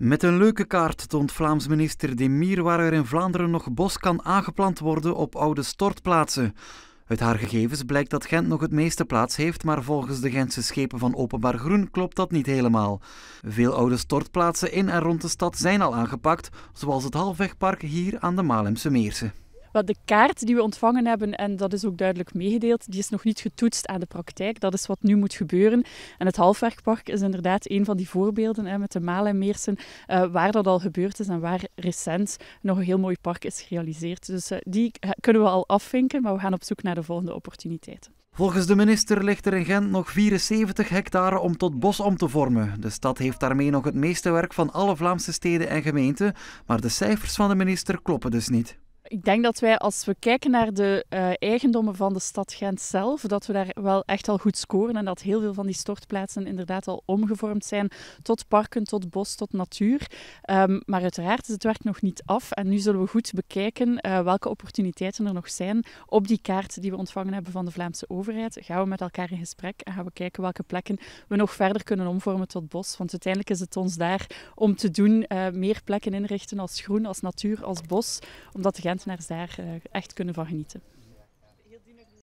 Met een leuke kaart toont Vlaams minister Demir waar er in Vlaanderen nog bos kan aangeplant worden op oude stortplaatsen. Uit haar gegevens blijkt dat Gent nog het meeste plaats heeft, maar volgens de Gentse schepen van Openbaar Groen klopt dat niet helemaal. Veel oude stortplaatsen in en rond de stad zijn al aangepakt, zoals het Halfwegpark hier aan de Malemse Meersen. Wel, de kaart die we ontvangen hebben, en dat is ook duidelijk meegedeeld, die is nog niet getoetst aan de praktijk. Dat is wat nu moet gebeuren. En het halfwerkpark is inderdaad een van die voorbeelden hè, met de Maal en Meersen, eh, waar dat al gebeurd is en waar recent nog een heel mooi park is gerealiseerd. Dus eh, die kunnen we al afvinken, maar we gaan op zoek naar de volgende opportuniteiten. Volgens de minister ligt er in Gent nog 74 hectare om tot bos om te vormen. De stad heeft daarmee nog het meeste werk van alle Vlaamse steden en gemeenten, maar de cijfers van de minister kloppen dus niet. Ik denk dat wij, als we kijken naar de uh, eigendommen van de stad Gent zelf, dat we daar wel echt al goed scoren en dat heel veel van die stortplaatsen inderdaad al omgevormd zijn tot parken, tot bos, tot natuur. Ehm, maar uiteraard is het werk nog niet af en nu zullen we goed bekijken eh, welke opportuniteiten er nog zijn op die kaart die we ontvangen hebben van de Vlaamse overheid. Gaan we met elkaar in gesprek en gaan we kijken welke plekken we nog verder kunnen omvormen tot bos. Want uiteindelijk is het ons daar om te doen eh, meer plekken inrichten als groen, als natuur, als bos, omdat de Gent Gentenaars daar eh, echt kunnen van genieten.